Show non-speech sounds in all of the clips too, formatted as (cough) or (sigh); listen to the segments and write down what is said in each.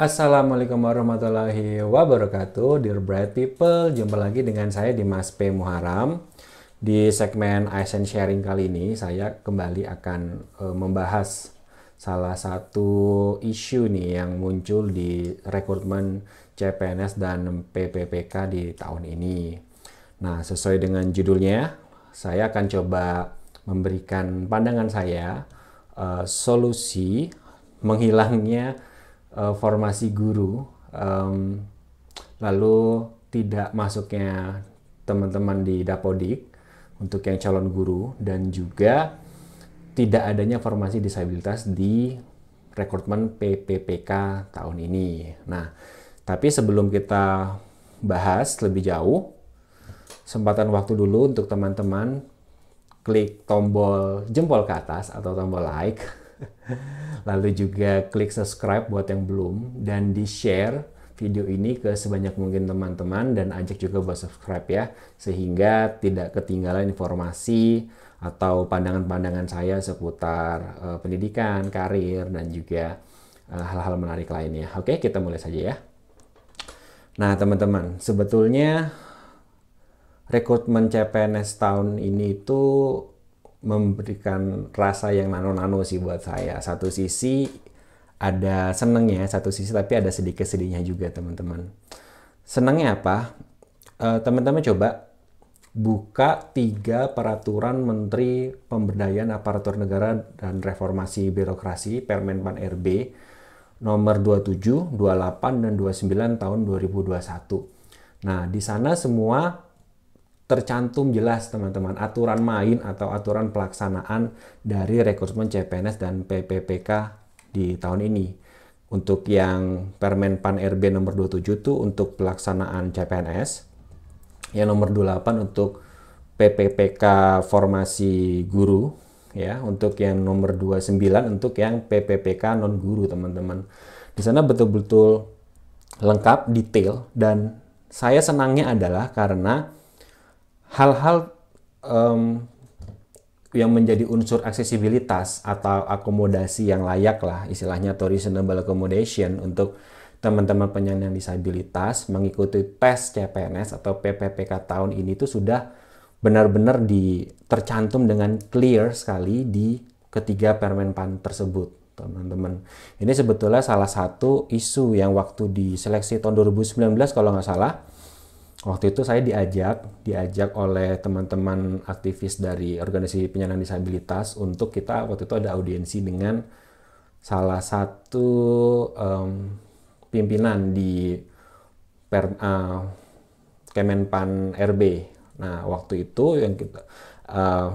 Assalamualaikum warahmatullahi wabarakatuh Dear Bright People Jumpa lagi dengan saya di Mas P. Muharam Di segmen ASN Sharing kali ini Saya kembali akan uh, membahas Salah satu isu nih yang muncul di rekrutmen CPNS dan PPPK di tahun ini Nah sesuai dengan judulnya Saya akan coba memberikan pandangan saya uh, Solusi menghilangnya uh, formasi guru um, lalu tidak masuknya teman-teman di dapodik untuk yang calon guru dan juga tidak adanya formasi disabilitas di rekrutmen PPPK tahun ini. Nah, tapi sebelum kita bahas lebih jauh, sempatan waktu dulu untuk teman-teman klik tombol jempol ke atas atau tombol like (laughs) Lalu juga klik subscribe buat yang belum dan di-share video ini ke sebanyak mungkin teman-teman dan ajak juga buat subscribe ya sehingga tidak ketinggalan informasi atau pandangan-pandangan saya seputar uh, pendidikan, karir dan juga eh, hal-hal uh, menarik lainnya. Oke, kita mulai saja ya. Nah, teman-teman, sebetulnya rekrutmen CPNS tahun ini itu memberikan rasa yang nano-nano sih buat saya. Satu sisi ada senengnya, satu sisi tapi ada sedikit sedihnya juga teman-teman. Senengnya apa? Eh, teman-teman coba buka tiga peraturan Menteri Pemberdayaan Aparatur Negara dan Reformasi Birokrasi Permenpan RB nomor 27, 28, dan 29 tahun 2021. Nah, di sana semua tercantum jelas teman-teman aturan main atau aturan pelaksanaan dari rekrutmen CPNS dan PPPK di tahun ini. Untuk yang Permen Pan RB nomor 27 itu untuk pelaksanaan CPNS, yang nomor 28 untuk PPPK formasi guru ya, untuk yang nomor 29 untuk yang PPPK non guru teman-teman. Di sana betul-betul lengkap, detail dan saya senangnya adalah karena hal-hal um, yang menjadi unsur aksesibilitas atau akomodasi yang layak lah istilahnya atau reasonable accommodation untuk teman-teman penyandang disabilitas mengikuti tes CPNS atau PPPK tahun ini itu sudah benar-benar di tercantum dengan clear sekali di ketiga permenpan tersebut teman-teman ini sebetulnya salah satu isu yang waktu di seleksi tahun 2019 kalau nggak salah waktu itu saya diajak diajak oleh teman-teman aktivis dari organisasi penyandang disabilitas untuk kita waktu itu ada audiensi dengan salah satu um, pimpinan di per, uh, Kemenpan RB. Nah waktu itu yang kita uh,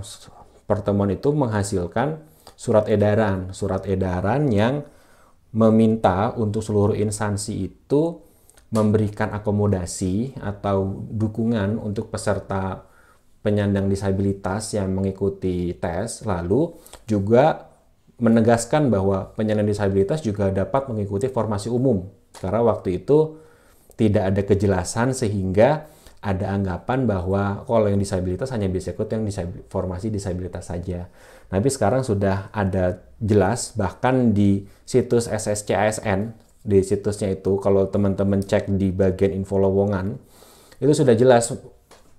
pertemuan itu menghasilkan surat edaran surat edaran yang meminta untuk seluruh instansi itu memberikan akomodasi atau dukungan untuk peserta penyandang disabilitas yang mengikuti tes, lalu juga menegaskan bahwa penyandang disabilitas juga dapat mengikuti formasi umum. Karena waktu itu tidak ada kejelasan sehingga ada anggapan bahwa kalau oh, yang disabilitas hanya bisa ikut yang disabil, formasi disabilitas saja. Tapi sekarang sudah ada jelas bahkan di situs SSCASN di situsnya itu kalau teman-teman cek di bagian info lowongan itu sudah jelas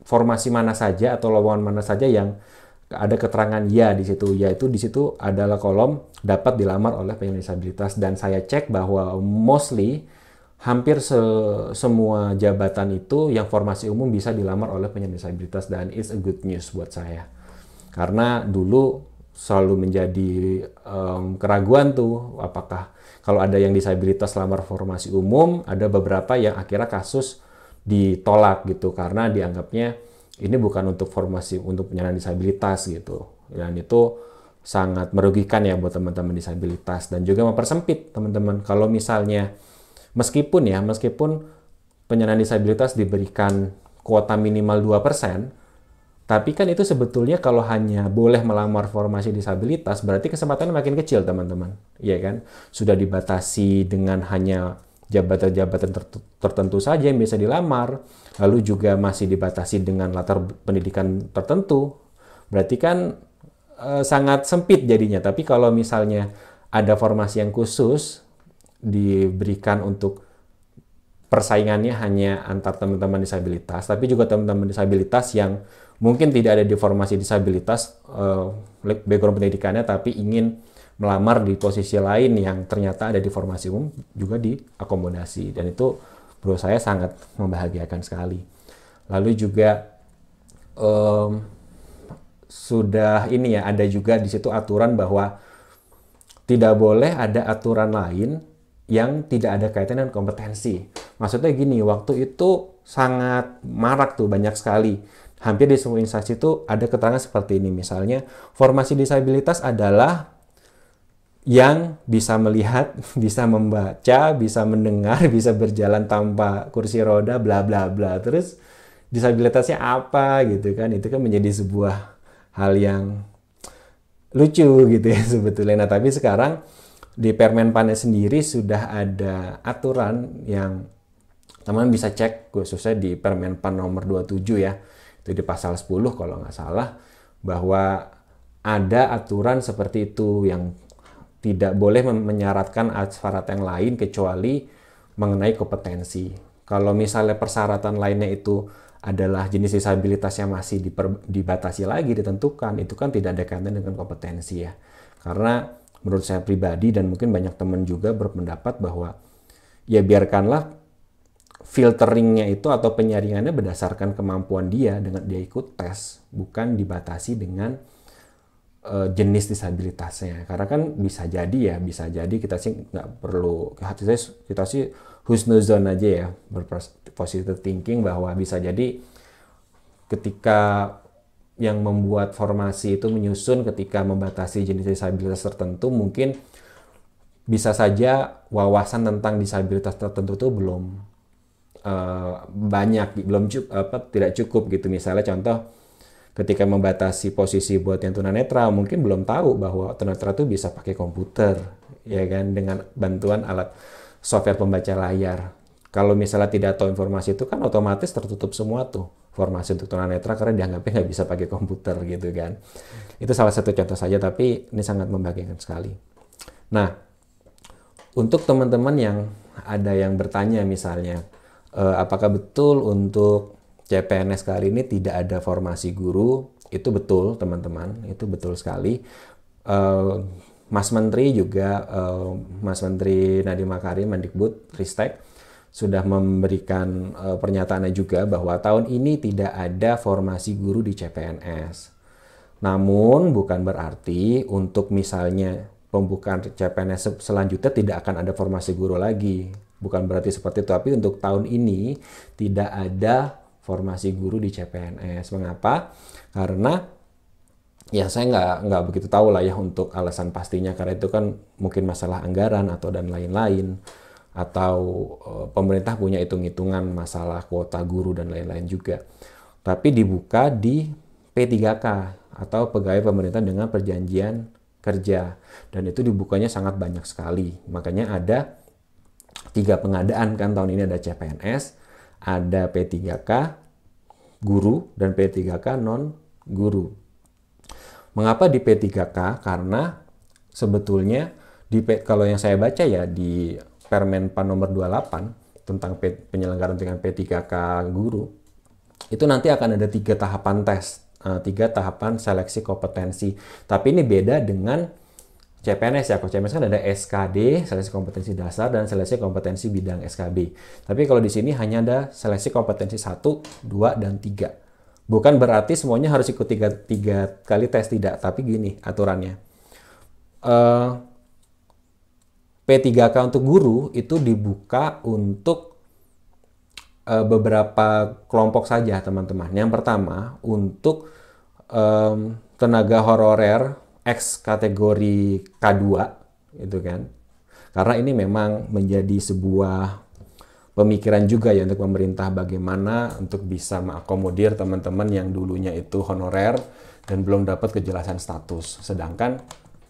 formasi mana saja atau lowongan mana saja yang ada keterangan ya di situ yaitu di situ adalah kolom dapat dilamar oleh penyandang disabilitas dan saya cek bahwa mostly hampir se semua jabatan itu yang formasi umum bisa dilamar oleh penyandang disabilitas dan it's a good news buat saya karena dulu selalu menjadi um, keraguan tuh apakah kalau ada yang disabilitas selama reformasi umum, ada beberapa yang akhirnya kasus ditolak gitu karena dianggapnya ini bukan untuk formasi untuk penyandang disabilitas gitu. Dan itu sangat merugikan ya buat teman-teman disabilitas dan juga mempersempit teman-teman kalau misalnya meskipun ya meskipun penyandang disabilitas diberikan kuota minimal 2% tapi kan itu sebetulnya kalau hanya boleh melamar formasi disabilitas, berarti kesempatannya makin kecil, teman-teman. Iya kan? Sudah dibatasi dengan hanya jabatan-jabatan tertentu saja yang bisa dilamar, lalu juga masih dibatasi dengan latar pendidikan tertentu. Berarti kan e, sangat sempit jadinya. Tapi kalau misalnya ada formasi yang khusus diberikan untuk persaingannya hanya antar teman-teman disabilitas, tapi juga teman-teman disabilitas yang mungkin tidak ada deformasi disabilitas uh, background pendidikannya tapi ingin melamar di posisi lain yang ternyata ada deformasi umum juga diakomodasi dan itu menurut saya sangat membahagiakan sekali lalu juga um, sudah ini ya ada juga di situ aturan bahwa tidak boleh ada aturan lain yang tidak ada kaitan dengan kompetensi maksudnya gini waktu itu sangat marak tuh banyak sekali hampir di semua instansi itu ada keterangan seperti ini. Misalnya, formasi disabilitas adalah yang bisa melihat, (laughs) bisa membaca, bisa mendengar, (laughs) bisa berjalan tanpa kursi roda, bla bla bla. Terus disabilitasnya apa gitu kan? Itu kan menjadi sebuah hal yang lucu gitu ya (laughs) sebetulnya. Nah, tapi sekarang di Permen Panen sendiri sudah ada aturan yang teman bisa cek khususnya di Permen Permenpan nomor 27 ya itu di pasal 10 kalau nggak salah bahwa ada aturan seperti itu yang tidak boleh menyaratkan syarat yang lain kecuali mengenai kompetensi. Kalau misalnya persyaratan lainnya itu adalah jenis disabilitas yang masih diper, dibatasi lagi ditentukan, itu kan tidak ada kaitan dengan kompetensi ya. Karena menurut saya pribadi dan mungkin banyak teman juga berpendapat bahwa ya biarkanlah filteringnya itu atau penyaringannya berdasarkan kemampuan dia dengan dia ikut tes bukan dibatasi dengan uh, jenis disabilitasnya karena kan bisa jadi ya bisa jadi kita sih nggak perlu hati saya kita sih zone aja ya berpositive thinking bahwa bisa jadi ketika yang membuat formasi itu menyusun ketika membatasi jenis disabilitas tertentu mungkin bisa saja wawasan tentang disabilitas tertentu itu belum Eh, banyak belum cukup apa tidak cukup gitu misalnya contoh ketika membatasi posisi buat yang tunanetra mungkin belum tahu bahwa tunanetra itu bisa pakai komputer ya kan dengan bantuan alat software pembaca layar kalau misalnya tidak tahu informasi itu kan otomatis tertutup semua tuh informasi untuk tunanetra karena dianggapnya nggak bisa pakai komputer gitu kan itu salah satu contoh saja tapi ini sangat membagikan sekali nah untuk teman-teman yang ada yang bertanya misalnya Eh, apakah betul untuk CPNS kali ini tidak ada formasi guru? Itu betul, teman-teman. Itu betul sekali. Uh, Mas Menteri juga, uh, Mas Menteri Nadiem Makarim, Mendikbud, Ristek, sudah memberikan uh, pernyataannya juga bahwa tahun ini tidak ada formasi guru di CPNS. Namun bukan berarti untuk misalnya pembukaan CPNS selanjutnya tidak akan ada formasi guru lagi Bukan berarti seperti itu, tapi untuk tahun ini tidak ada formasi guru di CPNS. Mengapa? Karena ya saya nggak nggak begitu tahu lah ya untuk alasan pastinya karena itu kan mungkin masalah anggaran atau dan lain-lain atau e, pemerintah punya hitung-hitungan masalah kuota guru dan lain-lain juga. Tapi dibuka di P3K atau pegawai pemerintah dengan perjanjian kerja dan itu dibukanya sangat banyak sekali. Makanya ada tiga pengadaan kan tahun ini ada CPNS, ada P3K guru dan P3K non guru. Mengapa di P3K? Karena sebetulnya di P, kalau yang saya baca ya di Permen Pan nomor 28 tentang penyelenggaraan dengan P3K guru itu nanti akan ada tiga tahapan tes, eh, tiga tahapan seleksi kompetensi. Tapi ini beda dengan CPNS ya, kalau CPNS kan ada SKD, seleksi kompetensi dasar, dan seleksi kompetensi bidang SKB. Tapi kalau di sini hanya ada seleksi kompetensi 1, 2, dan 3. Bukan berarti semuanya harus ikut tiga, 3 kali tes, tidak. Tapi gini aturannya. Eh, P3K untuk guru itu dibuka untuk eh, beberapa kelompok saja, teman-teman. Yang pertama, untuk um, tenaga honorer X kategori K2 itu kan. Karena ini memang menjadi sebuah pemikiran juga ya untuk pemerintah bagaimana untuk bisa mengakomodir teman-teman yang dulunya itu honorer dan belum dapat kejelasan status. Sedangkan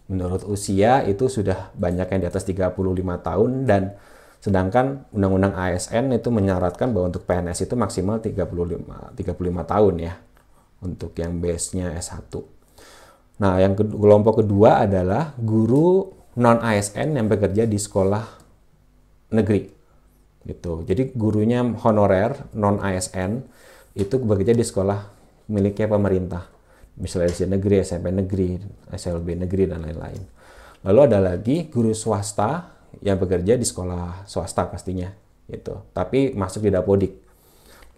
menurut usia itu sudah banyak yang di atas 35 tahun dan sedangkan undang-undang ASN itu menyaratkan bahwa untuk PNS itu maksimal 35 35 tahun ya untuk yang base-nya S1. Nah, yang ke kelompok kedua adalah guru non ASN yang bekerja di sekolah negeri. Gitu. Jadi gurunya honorer non ASN itu bekerja di sekolah miliknya pemerintah. Misalnya SD negeri, SMP negeri, SLB negeri dan lain-lain. Lalu ada lagi guru swasta yang bekerja di sekolah swasta pastinya gitu. Tapi masuk di dapodik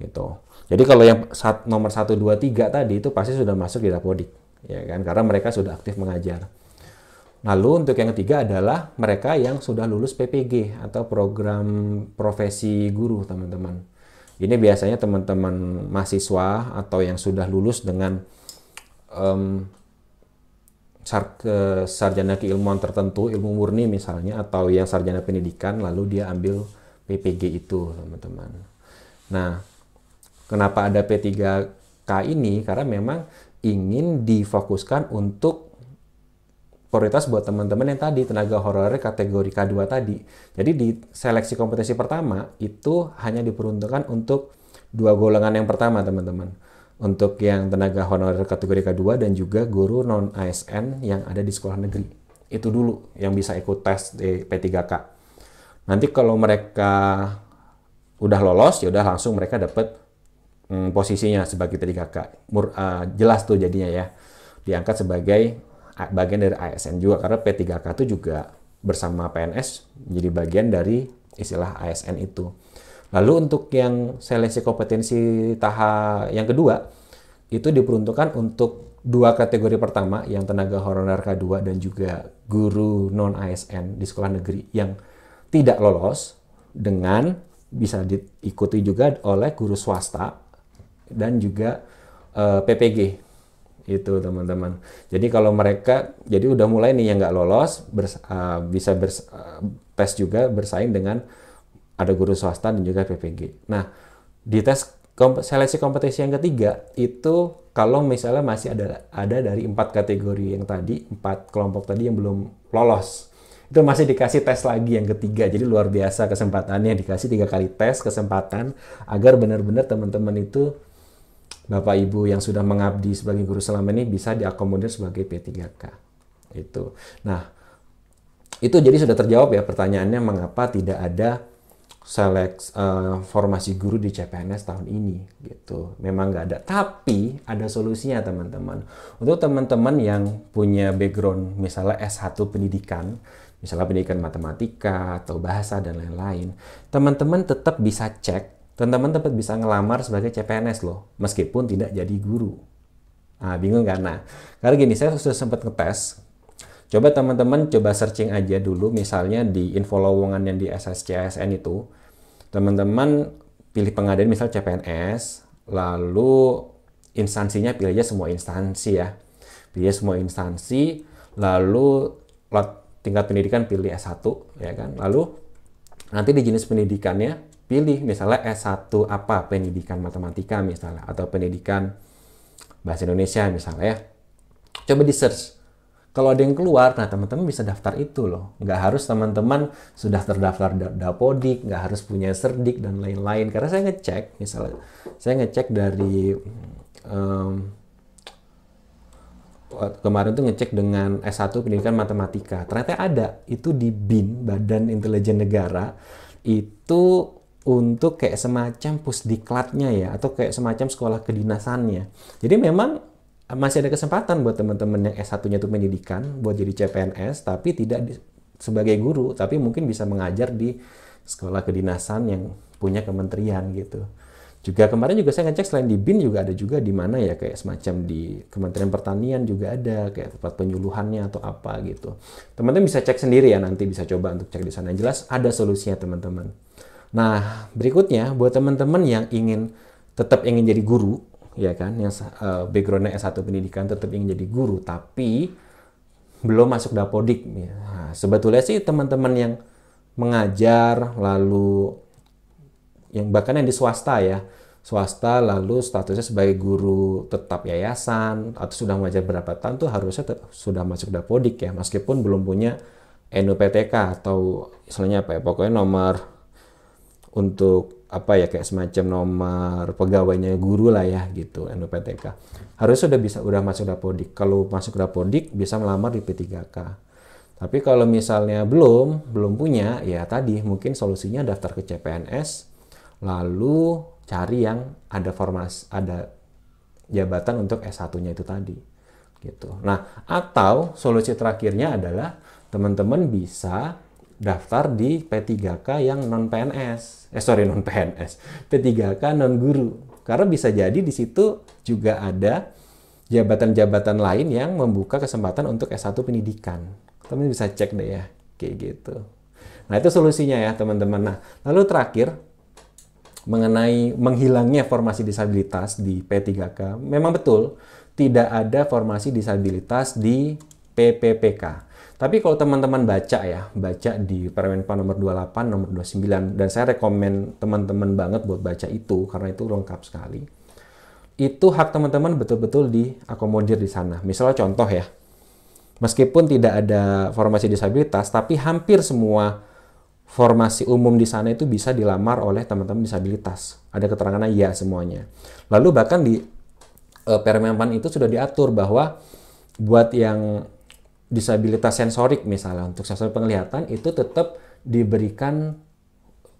gitu. Jadi kalau yang nomor satu dua tiga tadi itu pasti sudah masuk di dapodik ya kan? Karena mereka sudah aktif mengajar. Lalu untuk yang ketiga adalah mereka yang sudah lulus PPG atau program profesi guru, teman-teman. Ini biasanya teman-teman mahasiswa atau yang sudah lulus dengan um, sar sarjana keilmuan tertentu, ilmu murni misalnya, atau yang sarjana pendidikan, lalu dia ambil PPG itu, teman-teman. Nah, kenapa ada P3K ini? Karena memang ingin difokuskan untuk prioritas buat teman-teman yang tadi tenaga horor kategori K2 tadi. Jadi di seleksi kompetisi pertama itu hanya diperuntukkan untuk dua golongan yang pertama teman-teman. Untuk yang tenaga honorer kategori K2 dan juga guru non ASN yang ada di sekolah negeri. Itu dulu yang bisa ikut tes di P3K. Nanti kalau mereka udah lolos ya udah langsung mereka dapat hmm, posisinya sebagai tiga k Mur, uh, jelas tuh jadinya ya. Diangkat sebagai ah, bagian dari ASN juga karena P3K itu juga bersama PNS menjadi bagian dari istilah ASN itu. Lalu untuk yang seleksi kompetensi tahap yang kedua itu diperuntukkan untuk dua kategori pertama yang tenaga honorer K2 dan juga guru non ASN di sekolah negeri yang tidak lolos dengan bisa diikuti juga oleh guru swasta dan juga uh, eh, PPG itu teman-teman. Jadi kalau mereka jadi udah mulai nih yang nggak lolos bers, uh, bisa bers, uh, tes juga bersaing dengan ada guru swasta dan juga PPG. Nah di tes komp seleksi kompetisi yang ketiga itu kalau misalnya masih ada ada dari empat kategori yang tadi empat kelompok tadi yang belum lolos itu masih dikasih tes lagi yang ketiga jadi luar biasa kesempatannya dikasih tiga kali tes kesempatan agar benar-benar teman-teman itu Bapak Ibu yang sudah mengabdi sebagai guru selama ini bisa diakomodir sebagai P3K. Itu. Nah, itu jadi sudah terjawab ya pertanyaannya mengapa tidak ada seleks uh, formasi guru di CPNS tahun ini gitu memang nggak ada tapi ada solusinya teman-teman untuk teman-teman yang punya background misalnya S1 pendidikan misalnya pendidikan matematika atau bahasa dan lain-lain teman-teman tetap bisa cek teman-teman dapat bisa ngelamar sebagai CPNS loh, meskipun tidak jadi guru. Nah, bingung kan? Nah, karena gini, saya sudah sempat ngetes. Coba teman-teman coba searching aja dulu, misalnya di info lowongan yang di SSCSN itu, teman-teman pilih pengadaan misal CPNS, lalu instansinya pilih aja semua instansi ya. Pilih semua instansi, lalu tingkat pendidikan pilih S1 ya kan. Lalu nanti di jenis pendidikannya pilih misalnya S1 apa pendidikan matematika misalnya atau pendidikan bahasa Indonesia misalnya ya coba di search kalau ada yang keluar nah teman-teman bisa daftar itu loh nggak harus teman-teman sudah terdaftar dapodik nggak harus punya serdik dan lain-lain karena saya ngecek misalnya saya ngecek dari um, kemarin tuh ngecek dengan S1 pendidikan matematika ternyata ada itu di BIN Badan Intelijen Negara itu untuk kayak semacam pusdiklatnya ya atau kayak semacam sekolah kedinasannya. Jadi memang eh, masih ada kesempatan buat teman-teman yang S1-nya itu pendidikan buat jadi CPNS tapi tidak di, sebagai guru tapi mungkin bisa mengajar di sekolah kedinasan yang punya kementerian gitu. Juga kemarin juga saya ngecek selain di BIN juga ada juga di mana ya kayak semacam di Kementerian Pertanian juga ada kayak tempat penyuluhannya atau apa gitu. Teman-teman bisa cek sendiri ya nanti bisa coba untuk cek di sana. Yang jelas ada solusinya teman-teman. Nah, berikutnya buat teman-teman yang ingin tetap ingin jadi guru, ya kan, yang uh, backgroundnya S1 pendidikan tetap ingin jadi guru, tapi belum masuk dapodik. Ya. Nah, sebetulnya sih teman-teman yang mengajar, lalu yang bahkan yang di swasta ya, swasta lalu statusnya sebagai guru tetap yayasan atau sudah mengajar berapa tahun tuh harusnya sudah masuk dapodik ya, meskipun belum punya NUPTK atau istilahnya apa ya, pokoknya nomor untuk apa ya kayak semacam nomor pegawainya guru lah ya gitu NUPTK harus sudah bisa udah masuk dapodik kalau masuk dapodik bisa melamar di P3K tapi kalau misalnya belum belum punya ya tadi mungkin solusinya daftar ke CPNS lalu cari yang ada formas ada jabatan untuk S1-nya itu tadi gitu nah atau solusi terakhirnya adalah teman-teman bisa daftar di P3K yang non PNS. Eh sorry non PNS, P3K non guru. Karena bisa jadi di situ juga ada jabatan-jabatan lain yang membuka kesempatan untuk S1 pendidikan. Teman bisa cek deh ya, kayak gitu. Nah, itu solusinya ya, teman-teman. Nah, lalu terakhir mengenai menghilangnya formasi disabilitas di P3K. Memang betul, tidak ada formasi disabilitas di PPPK. Tapi kalau teman-teman baca ya, baca di Permenpan nomor 28, nomor 29, dan saya rekomen teman-teman banget buat baca itu, karena itu lengkap sekali. Itu hak teman-teman betul-betul diakomodir di sana. Misalnya contoh ya, meskipun tidak ada formasi disabilitas, tapi hampir semua formasi umum di sana itu bisa dilamar oleh teman-teman disabilitas. Ada keterangannya ya semuanya. Lalu bahkan di e, eh, Permenpan itu sudah diatur bahwa buat yang disabilitas sensorik misalnya untuk sensor penglihatan itu tetap diberikan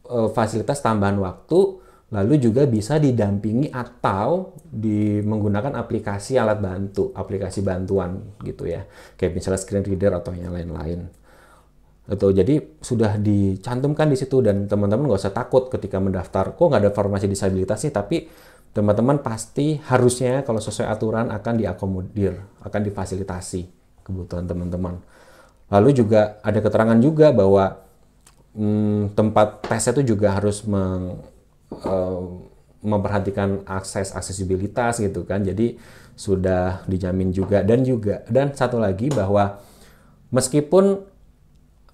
e, fasilitas tambahan waktu lalu juga bisa didampingi atau di menggunakan aplikasi alat bantu aplikasi bantuan gitu ya kayak misalnya screen reader atau yang lain-lain atau jadi sudah dicantumkan di situ dan teman-teman nggak usah takut ketika mendaftar kok nggak ada formasi disabilitas sih tapi teman-teman pasti harusnya kalau sesuai aturan akan diakomodir akan difasilitasi kebutuhan teman-teman. Lalu juga ada keterangan juga bahwa hmm, tempat tes itu juga harus meng, uh, memperhatikan akses aksesibilitas gitu kan. Jadi sudah dijamin juga dan juga dan satu lagi bahwa meskipun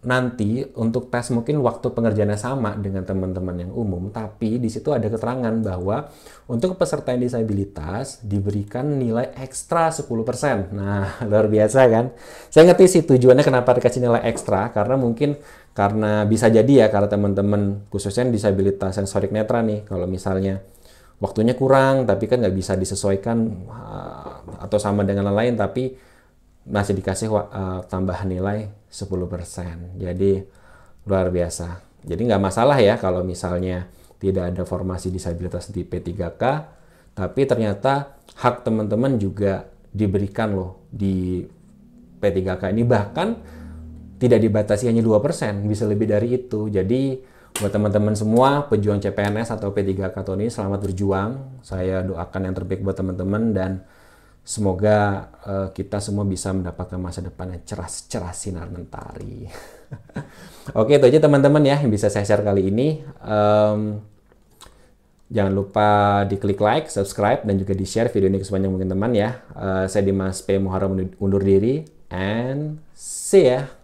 nanti untuk tes mungkin waktu pengerjaannya sama dengan teman-teman yang umum, tapi di situ ada keterangan bahwa untuk peserta yang disabilitas diberikan nilai ekstra 10%. Nah, (laughs) luar biasa kan? Saya ngerti sih tujuannya kenapa dikasih nilai ekstra, karena mungkin karena bisa jadi ya karena teman-teman khususnya disabilitas sensorik netra nih, kalau misalnya waktunya kurang tapi kan nggak bisa disesuaikan ah, atau sama dengan lain tapi masih dikasih uh, tambahan nilai 10%. Jadi luar biasa. Jadi nggak masalah ya kalau misalnya tidak ada formasi disabilitas di P3K, tapi ternyata hak teman-teman juga diberikan loh di P3K ini bahkan tidak dibatasi hanya 2%, bisa lebih dari itu. Jadi buat teman-teman semua pejuang CPNS atau P3K tahun ini selamat berjuang. Saya doakan yang terbaik buat teman-teman dan Semoga uh, kita semua bisa mendapatkan masa depan yang cerah-cerah sinar mentari. (laughs) Oke, itu aja teman-teman ya yang bisa saya share kali ini. Um, jangan lupa di klik like, subscribe, dan juga di-share video ini ke sepanjang mungkin teman ya. Uh, saya Dimas P. Muharram undur diri. And see ya!